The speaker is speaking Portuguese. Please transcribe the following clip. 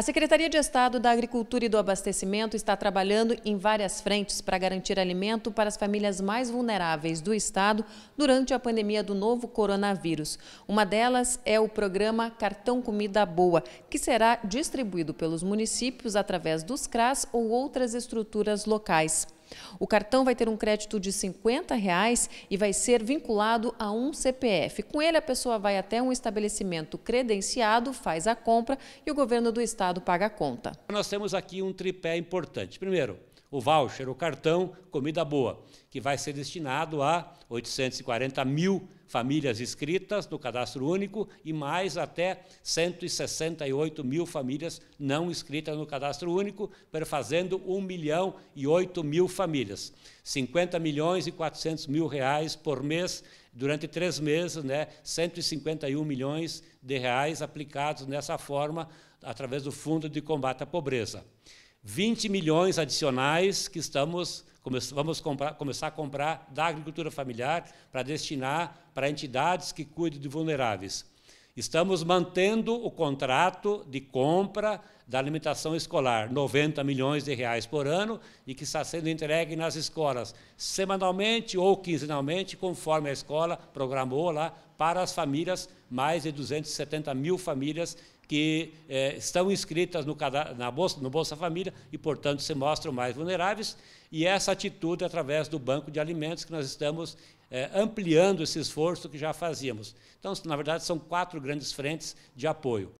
A Secretaria de Estado da Agricultura e do Abastecimento está trabalhando em várias frentes para garantir alimento para as famílias mais vulneráveis do Estado durante a pandemia do novo coronavírus. Uma delas é o programa Cartão Comida Boa, que será distribuído pelos municípios através dos CRAS ou outras estruturas locais. O cartão vai ter um crédito de R$ 50,00 reais e vai ser vinculado a um CPF. Com ele, a pessoa vai até um estabelecimento credenciado, faz a compra e o governo do estado paga a conta. Nós temos aqui um tripé importante. Primeiro, o voucher, o cartão Comida Boa, que vai ser destinado a 840 mil famílias inscritas no cadastro único e mais até 168 mil famílias não inscritas no cadastro único, perfazendo 1 milhão e 8 mil famílias. 50 milhões e 400 mil reais por mês durante três meses, né, 151 milhões de reais aplicados nessa forma através do Fundo de Combate à Pobreza. 20 milhões adicionais que estamos vamos comprar, começar a comprar da agricultura familiar para destinar para entidades que cuidem de vulneráveis. Estamos mantendo o contrato de compra da alimentação escolar, 90 milhões de reais por ano, e que está sendo entregue nas escolas, semanalmente ou quinzenalmente, conforme a escola programou lá para as famílias, mais de 270 mil famílias que eh, estão inscritas no, na Bolsa, no Bolsa Família e, portanto, se mostram mais vulneráveis. E essa atitude, através do Banco de Alimentos, que nós estamos eh, ampliando esse esforço que já fazíamos. Então, na verdade, são quatro grandes frentes de apoio.